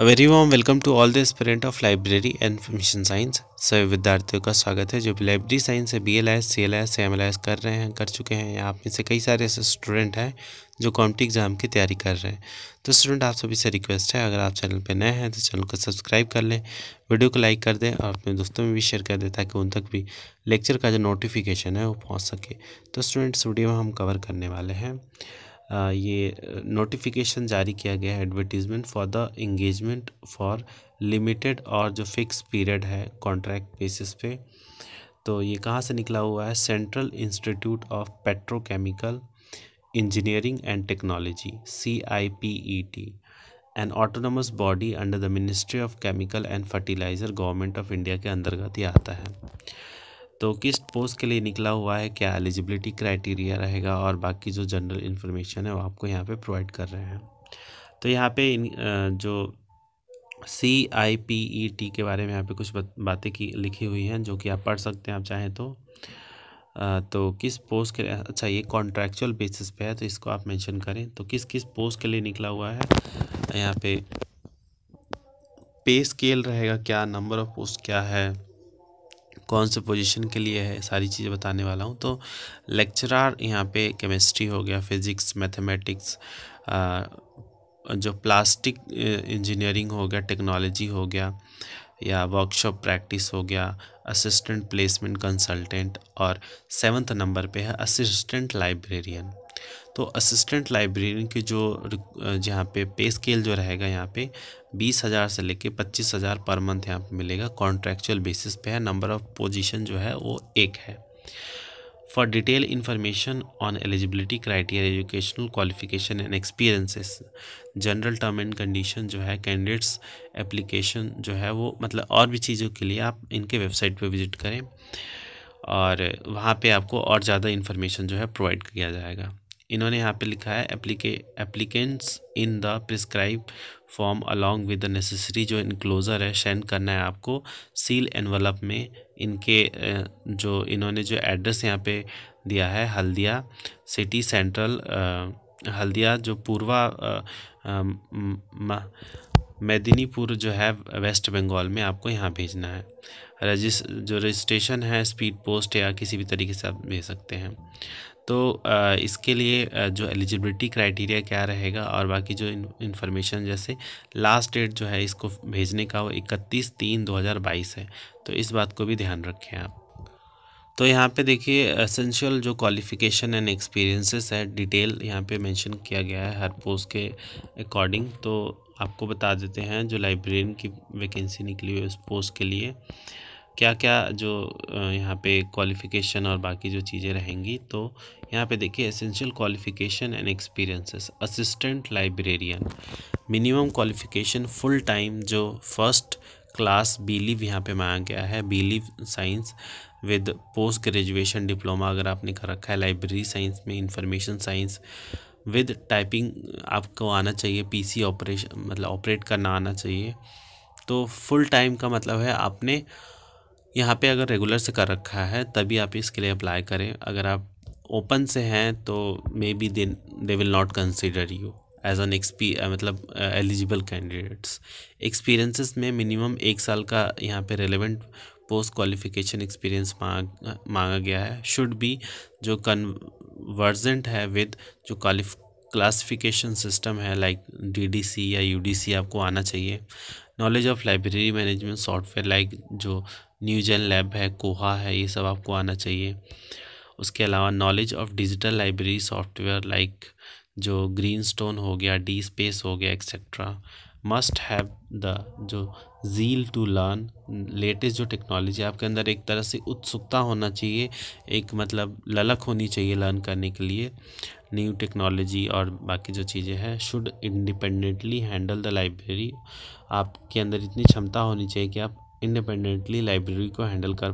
a very warm welcome to all the aspirant of library and information science सभी विद्यार्थियों का स्वागत है जो भी लाइब्रेरी साइंस से B L S C L S M L S कर रहे हैं कर चुके हैं आप में से कई सारे ऐसे स्टूडेंट हैं जो कॉम्पिटिव एग्जाम की तैयारी कर रहे हैं तो स्टूडेंट आप सभी से रिक्वेस्ट है अगर आप चैनल पर नए हैं तो चैनल को सब्सक्राइब कर लें वीडियो को लाइक कर दें और अपने दोस्तों में भी शेयर कर दें ताकि उन तक भी लेक्चर का जो नोटिफिकेशन है वो पहुँच सके तो स्टूडेंट्स वीडियो में हम कवर करने वाले हैं ये नोटिफिकेशन जारी किया गया है advertisement for the engagement for limited और जो फिक्स पीरियड है कॉन्ट्रैक्ट बेसिस पे तो ये कहाँ से निकला हुआ है central institute of petrochemical engineering and technology C I P E T N autonomous body under the ministry of chemical and fertiliser government of India के अंतर्गत ही आता है तो किस पोस्ट के लिए निकला हुआ है क्या एलिजिबिलिटी क्राइटेरिया रहेगा और बाकी जो जनरल इन्फॉर्मेशन है वो आपको यहाँ पे प्रोवाइड कर रहे हैं तो यहाँ पे इन जो सी आई पी ई टी के बारे में यहाँ पे कुछ बातें की लिखी हुई हैं जो कि आप पढ़ सकते हैं आप चाहें तो तो किस पोस्ट के लिए अच्छा ये कॉन्ट्रैक्चुअल बेसिस पे है तो इसको आप मेंशन करें तो किस किस पोस्ट के लिए निकला हुआ है यहाँ पे पे स्केल रहेगा क्या नंबर ऑफ पोस्ट क्या है कौन से पोजीशन के लिए है सारी चीज़ें बताने वाला हूँ तो लेक्चरार यहाँ पे केमिस्ट्री हो गया फिज़िक्स मैथमेटिक्स जो प्लास्टिक इंजीनियरिंग हो गया टेक्नोलॉजी हो गया या वर्कशॉप प्रैक्टिस हो गया असिस्टेंट प्लेसमेंट कंसल्टेंट और सेवन्थ नंबर पे है असिस्टेंट लाइब्रेरियन तो असिस्टेंट लाइब्रेरियन के जो जहाँ पे पे स्केल जो रहेगा यहाँ पे बीस हज़ार से लेके पच्चीस हज़ार पर मंथ यहाँ पे मिलेगा कॉन्ट्रेक्चुअल बेसिस पे है नंबर ऑफ पोजीशन जो है वो एक है for detail information on eligibility criteria educational qualification and experiences general term and condition जो है कैंडिडेट्स एप्लीकेशन जो है वो मतलब और भी चीज़ों के लिए आप इनके वेबसाइट पर विज़िट करें और वहाँ पे आपको और ज़्यादा इन्फॉर्मेशन जो है प्रोवाइड किया जाएगा इन्होंने यहाँ पे लिखा है एप्लीके applicants in the prescribe form along with the necessary जो इनक्लोज़र है सेंड करना है आपको सील एनवलप में इनके जो इन्होंने जो एड्रेस यहाँ पे दिया है हल्दिया सिटी सेंट्रल हल्दिया जो पूर्वा मेदिनीपुर जो है वेस्ट बंगाल में आपको यहाँ भेजना है रजिस जो रजिस्ट्रेशन है स्पीड पोस्ट या किसी भी तरीके से आप भेज सकते हैं तो इसके लिए जो एलिजिबिलिटी क्राइटेरिया क्या रहेगा और बाकी जो इन्फॉर्मेशन जैसे लास्ट डेट जो है इसको भेजने का वो इकतीस तीन दो हज़ार बाईस है तो इस बात को भी ध्यान रखें आप तो यहाँ पे देखिए एसेंशियल जो क्वालिफिकेशन एंड एक्सपीरियंसेस है डिटेल यहाँ पे मेंशन किया गया है हर पोस्ट के अकॉर्डिंग तो आपको बता देते हैं जो लाइब्रेरियन की वैकेंसी निकली हुई है उस पोस्ट के लिए क्या क्या जो यहाँ पे क्वालिफ़िकेशन और बाकी जो चीज़ें रहेंगी तो यहाँ पे देखिए essential qualification and experiences assistant librarian minimum qualification full time जो फर्स्ट क्लास बिलीव यहाँ पे मांगा गया है B Lib science with post graduation diploma अगर आपने कर रखा है लाइब्रेरी साइंस में इंफॉर्मेशन साइंस विद टाइपिंग आपको आना चाहिए पीसी ऑपरेशन मतलब ऑपरेट करना आना चाहिए तो फुल टाइम का मतलब है आपने यहाँ पे अगर रेगुलर से कर रखा है तभी आप इसके लिए अप्लाई करें अगर आप ओपन से हैं तो maybe they they will not consider you as an एक्सपी मतलब एलिजिबल कैंडिडेट्स एक्सपीरियंसिस में मिनिमम एक साल का यहाँ पे रेलिवेंट पोस्ट क्वालिफिकेशन एक्सपीरियंस मांग मांगा गया है शुड बी जो कन्वर्जेंट है विद जो क्वालिफ क्लासिफिकेशन सिस्टम है लाइक डीडीसी या यूडीसी आपको आना चाहिए knowledge of library management software like जो न्यूजन लैब है कोहा है ये सब आपको आना चाहिए उसके अलावा knowledge of digital library software like जो ग्रीन स्टोन हो गया डी स्पेस हो गया एक्सेट्रा मस्ट हैव द जो जील टू लर्न लेटेस्ट जो टेक्नोलॉजी आपके अंदर एक तरह से उत्सुकता होना चाहिए एक मतलब ललक होनी चाहिए लर्न करने के लिए न्यू टेक्नोलॉजी और बाकी जो चीज़ें हैं should independently handle the library आपके अंदर इतनी क्षमता होनी चाहिए कि आप इंडिपेंडेंटली लाइब्रेरी को हैंडल कर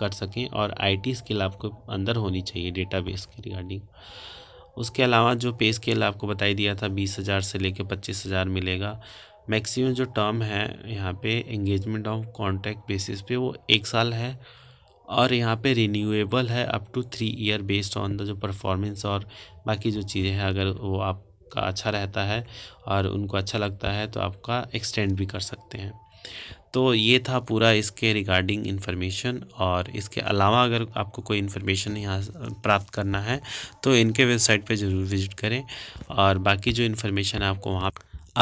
कर सकें और आईटी स्किल आपको अंदर होनी चाहिए डेटाबेस के रिगार्डिंग उसके अलावा जो पे स्केल आपको बताई दिया था बीस हज़ार से लेकर पच्चीस हज़ार मिलेगा मैक्सिमम जो टर्म है यहाँ पे इंगेजमेंट ऑफ कॉन्ट्रैक्ट बेसिस पे वो एक साल है और यहाँ पे रिन्यूएबल है up to three year based on the जो परफॉर्मेंस और बाकी जो चीज़ें हैं अगर वो आपका अच्छा रहता है और उनको अच्छा लगता है तो आपका एक्सटेंड भी कर सकते हैं तो ये था पूरा इसके रिगार्डिंग इन्फॉर्मेशन और इसके अलावा अगर आपको कोई इन्फॉर्मेशन यहाँ प्राप्त करना है तो इनके वेबसाइट पे ज़रूर विज़िट करें और बाकी जो इन्फॉर्मेशन आपको वहाँ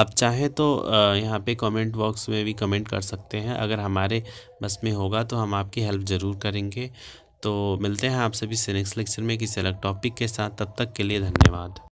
आप चाहें तो यहाँ पे कमेंट बॉक्स में भी कमेंट कर सकते हैं अगर हमारे बस में होगा तो हम आपकी हेल्प ज़रूर करेंगे तो मिलते हैं आप सभी से नेक्स्ट लेक्चर में किसी अलग टॉपिक के साथ तब तक के लिए धन्यवाद